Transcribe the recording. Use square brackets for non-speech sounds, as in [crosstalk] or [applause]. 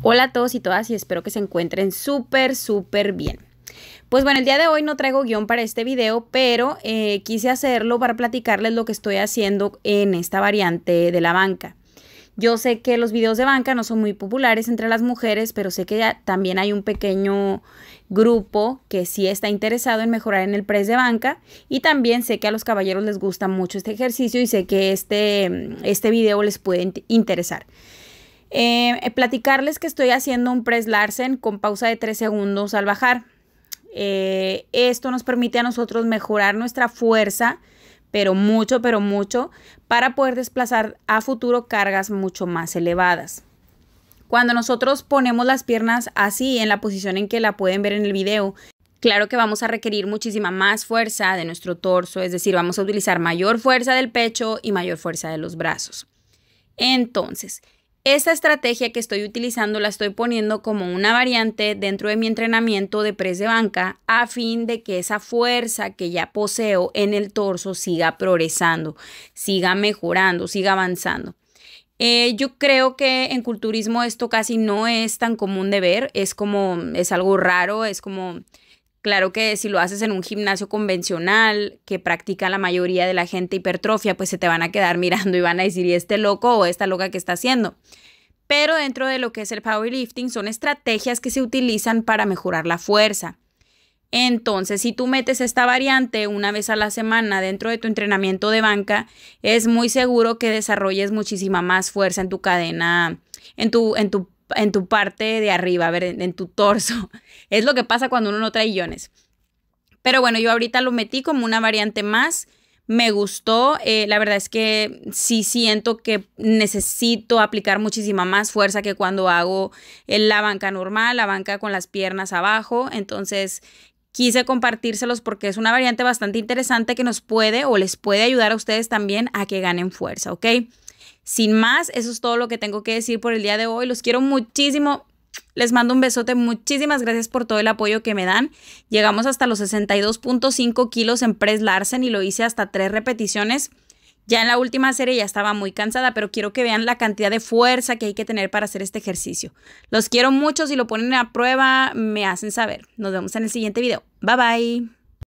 Hola a todos y todas y espero que se encuentren súper, súper bien. Pues bueno, el día de hoy no traigo guión para este video, pero eh, quise hacerlo para platicarles lo que estoy haciendo en esta variante de la banca. Yo sé que los videos de banca no son muy populares entre las mujeres, pero sé que también hay un pequeño grupo que sí está interesado en mejorar en el press de banca y también sé que a los caballeros les gusta mucho este ejercicio y sé que este, este video les puede interesar. Eh, eh, platicarles que estoy haciendo un press Larsen con pausa de 3 segundos al bajar. Eh, esto nos permite a nosotros mejorar nuestra fuerza, pero mucho, pero mucho, para poder desplazar a futuro cargas mucho más elevadas. Cuando nosotros ponemos las piernas así, en la posición en que la pueden ver en el video, Claro que vamos a requerir muchísima más fuerza de nuestro torso, es decir, vamos a utilizar mayor fuerza del pecho y mayor fuerza de los brazos. Entonces, esta estrategia que estoy utilizando la estoy poniendo como una variante dentro de mi entrenamiento de press de banca a fin de que esa fuerza que ya poseo en el torso siga progresando, siga mejorando, siga avanzando. Eh, yo creo que en culturismo esto casi no es tan común de ver, es como, es algo raro, es como Claro que si lo haces en un gimnasio convencional que practica la mayoría de la gente hipertrofia, pues se te van a quedar [laughs] mirando y van a decir, ¿y este loco o esta loca que está haciendo? Pero dentro de lo que es el powerlifting son estrategias que se utilizan para mejorar la fuerza. Entonces, si tú metes esta variante una vez a la semana dentro de tu entrenamiento de banca, es muy seguro que desarrolles muchísima más fuerza en tu cadena, en tu, en tu en tu parte de arriba, a ver, en, tu torso. [laughs] Es lo que pasa cuando uno no trae iones. Pero bueno, yo ahorita lo metí como una variante más. Me gustó, eh, la verdad es que sí siento que necesito aplicar muchísima más fuerza que cuando hago eh, la banca normal, la banca con las piernas abajo. Entonces, quise compartírselos porque es una variante bastante interesante que nos puede o les puede ayudar a ustedes también a que ganen fuerza, ¿ok? Sin más, eso es todo lo que tengo que decir por el día de hoy. Los quiero muchísimo. Les mando un besote. Muchísimas gracias por todo el apoyo que me dan. Llegamos hasta los 62.5 kilos en press Larsen y lo hice hasta tres repeticiones. Ya en la última serie ya estaba muy cansada, pero quiero que vean la cantidad de fuerza que hay que tener para hacer este ejercicio. Los quiero mucho. Si lo ponen a prueba, me hacen saber. Nos vemos en el siguiente video. Bye bye.